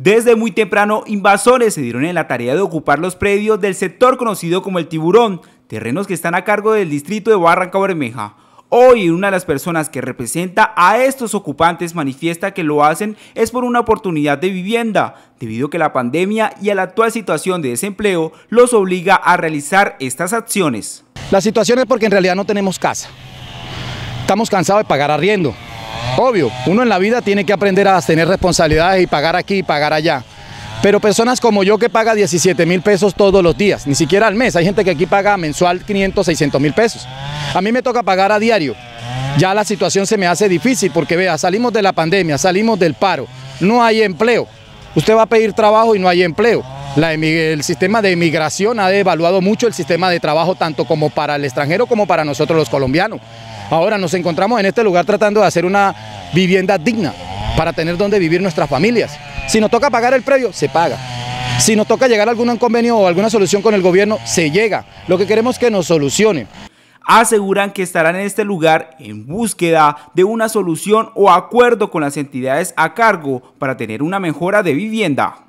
Desde muy temprano, invasores se dieron en la tarea de ocupar los predios del sector conocido como el Tiburón, terrenos que están a cargo del distrito de Barranca Bermeja. Hoy una de las personas que representa a estos ocupantes manifiesta que lo hacen es por una oportunidad de vivienda, debido a que la pandemia y a la actual situación de desempleo los obliga a realizar estas acciones. La situación es porque en realidad no tenemos casa. Estamos cansados de pagar arriendo, Obvio, uno en la vida tiene que aprender a tener responsabilidades y pagar aquí y pagar allá. Pero personas como yo que paga 17 mil pesos todos los días, ni siquiera al mes. Hay gente que aquí paga mensual 500, 600 mil pesos. A mí me toca pagar a diario. Ya la situación se me hace difícil porque vea, salimos de la pandemia, salimos del paro, no hay empleo. Usted va a pedir trabajo y no hay empleo. el sistema de emigración ha devaluado mucho el sistema de trabajo tanto como para el extranjero como para nosotros los colombianos. Ahora nos encontramos en este lugar tratando de hacer una vivienda digna para tener donde vivir nuestras familias. Si nos toca pagar el predio, se paga. Si nos toca llegar a algún convenio o alguna solución con el gobierno, se llega. Lo que queremos que nos solucione. Aseguran que estarán en este lugar en búsqueda de una solución o acuerdo con las entidades a cargo para tener una mejora de vivienda.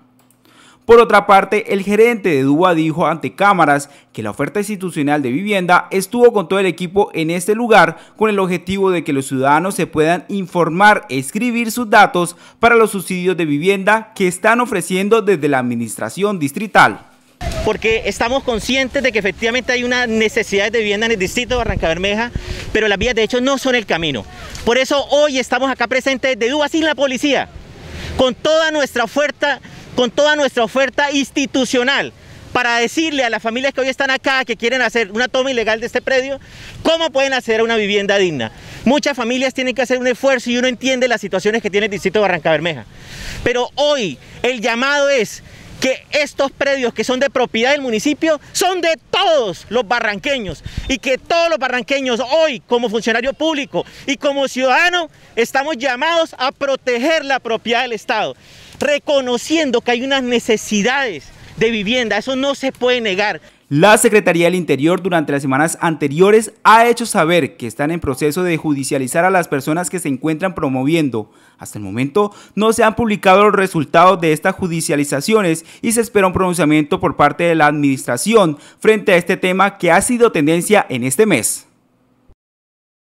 Por otra parte, el gerente de Duba dijo ante cámaras que la oferta institucional de vivienda estuvo con todo el equipo en este lugar con el objetivo de que los ciudadanos se puedan informar, escribir sus datos para los subsidios de vivienda que están ofreciendo desde la administración distrital porque estamos conscientes de que efectivamente hay una necesidad de vivienda en el distrito de Barranca Bermeja, pero las vías de hecho no son el camino. Por eso hoy estamos acá presentes de Dúa sin la policía, con toda nuestra oferta con toda nuestra oferta institucional para decirle a las familias que hoy están acá, que quieren hacer una toma ilegal de este predio, cómo pueden hacer una vivienda digna. Muchas familias tienen que hacer un esfuerzo y uno entiende las situaciones que tiene el distrito de Barranca Bermeja. Pero hoy el llamado es que estos predios que son de propiedad del municipio son de todos los barranqueños y que todos los barranqueños hoy como funcionario público y como ciudadano estamos llamados a proteger la propiedad del Estado, reconociendo que hay unas necesidades de vivienda, eso no se puede negar. La Secretaría del Interior durante las semanas anteriores ha hecho saber que están en proceso de judicializar a las personas que se encuentran promoviendo. Hasta el momento no se han publicado los resultados de estas judicializaciones y se espera un pronunciamiento por parte de la administración frente a este tema que ha sido tendencia en este mes.